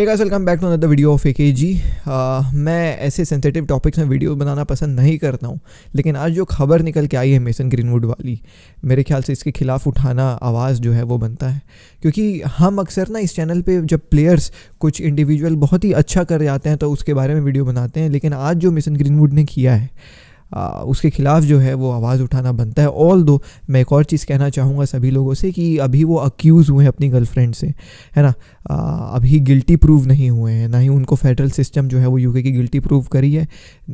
hey guys welcome back to another video of A G मैं ऐसे sensitive topics में video बनाना पसंद नहीं करता हूँ लेकिन आज जो खबर निकल के आई है मेसन ग्रीनवुड वाली मेरे ख्याल से इसके खिलाफ उठाना आवाज़ जो है वो बनता है क्योंकि हम अक्सर ना इस चैनल पे जब प्लेयर्स कुछ इंडिविजुअल बहुत ही अच्छा कर जाते हैं तो उसके बारे में वीडियो बनाते हैं लेकिन आज जो मेसन ग्रीनवुड ने किया है आ, उसके ख़िलाफ़ जो है वो आवाज़ उठाना बनता है ऑल दो मैं एक और चीज़ कहना चाहूँगा सभी लोगों से कि अभी वो अक्यूज़ हुए हैं अपनी गर्लफ्रेंड से है ना आ, अभी गिल्टी प्रूव नहीं हुए हैं ना ही उनको फेडरल सिस्टम जो है वो यूके की गिल्टी प्रूव करी है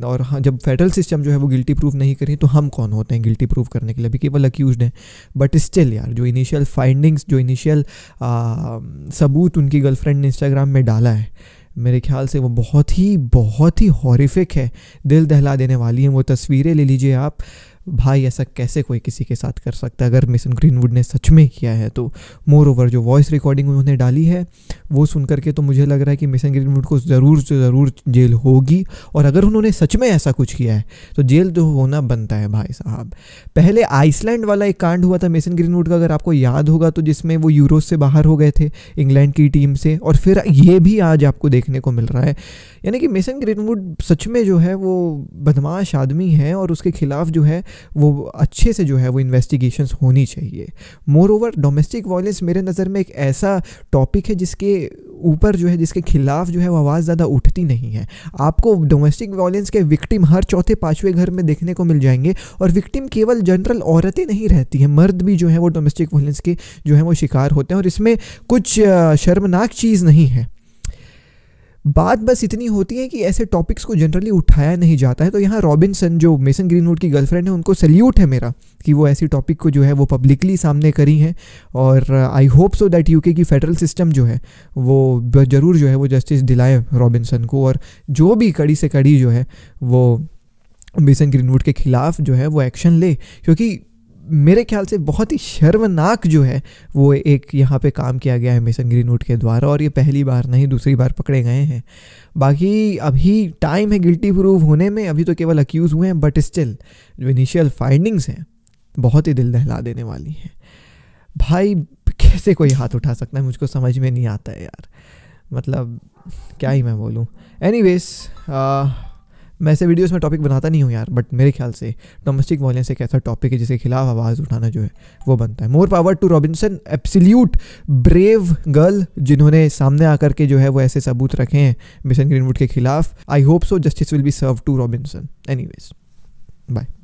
और हाँ जब फेडरल सिस्टम जो है वो गिल्टी प्रूव नहीं करी तो हम कौन होते हैं गिल्टी प्रूव करने के लिए अभी केवल अक्यूज हैं बट स्टिल यार जो इनिशियल फाइंडिंग्स जो इनिशियल सबूत उनकी गर्लफ्रेंड ने इंस्टाग्राम में डाला है मेरे ख्याल से वो बहुत ही बहुत ही हॉरिफिक है दिल दहला देने वाली हैं वो तस्वीरें ले लीजिए आप भाई ऐसा कैसे कोई किसी के साथ कर सकता है अगर मिसन ग्रीनवुड ने सच में किया है तो मोर ओवर जो वॉइस रिकॉर्डिंग उन्होंने डाली है वो सुन करके तो मुझे लग रहा है कि मिसन ग्रीनवुड को ज़रूर से ज़रूर जेल होगी और अगर उन्होंने सच में ऐसा कुछ किया है तो जेल तो होना बनता है भाई साहब पहले आइसलैंड वाला एक कांड हुआ था मिसन ग्रीनवुड का अगर आपको याद होगा तो जिसमें वो यूरोप से बाहर हो गए थे इंग्लैंड की टीम से और फिर ये भी आज आपको देखने को मिल रहा है यानी कि मिसन ग्रीनवुड सच में जो है वो बदमाश आदमी है और उसके खिलाफ जो है वो अच्छे से जो है वो इन्वेस्टिगेशंस होनी चाहिए मोर ओवर डोमेस्टिक वायलेंस मेरे नज़र में एक ऐसा टॉपिक है जिसके ऊपर जो है जिसके खिलाफ जो है वो आवाज़ ज़्यादा उठती नहीं है आपको डोमेस्टिक वायलेंस के विक्टिम हर चौथे पाँचवें घर में देखने को मिल जाएंगे और विक्टिम केवल जनरल औरतें नहीं रहती हैं मर्द भी जो है वो डोमेस्टिक वायलेंस के जो है वो शिकार होते हैं और इसमें कुछ शर्मनाक चीज़ नहीं है बात बस इतनी होती है कि ऐसे टॉपिक्स को जनरली उठाया नहीं जाता है तो यहाँ रॉबिनसन जो मेसन ग्रीनवुड की गर्लफ्रेंड है उनको सल्यूट है मेरा कि वो ऐसी टॉपिक को जो है वो पब्लिकली सामने करी हैं और I hope so that UK की फेडरल सिस्टम जो है वो ज़रूर जो है वो जस्टिस दिलाए रॉबिनसन को और जो भी कड़ी से कड़ी जो है वो मेसन ग्रीनवुड के खिलाफ जो है वो एक्शन ले क्योंकि मेरे ख्याल से बहुत ही शर्मनाक जो है वो एक यहाँ पे काम किया गया है मेसन ग्रीन के द्वारा और ये पहली बार नहीं दूसरी बार पकड़े गए हैं बाकी अभी टाइम है गिल्टी प्रूव होने में अभी तो केवल अक्यूज़ हुए हैं बट स्टिल जो इनिशियल फाइंडिंग्स हैं बहुत ही दिल दहला देने वाली हैं भाई कैसे कोई हाथ उठा सकता है मुझको समझ में नहीं आता है यार मतलब क्या ही मैं बोलूँ एनी मैं ऐसे वीडियोस में टॉपिक बनाता नहीं हूँ यार बट मेरे ख्याल से डोमेस्टिक वायलेंस एक ऐसा टॉपिक है जिसके खिलाफ आवाज़ उठाना जो है वो बनता है more power to Robinson absolute brave girl जिन्होंने सामने आकर के जो है वो ऐसे सबूत रखे हैं मिशन ग्रीनवुड के खिलाफ I hope so justice will be serve to Robinson any bye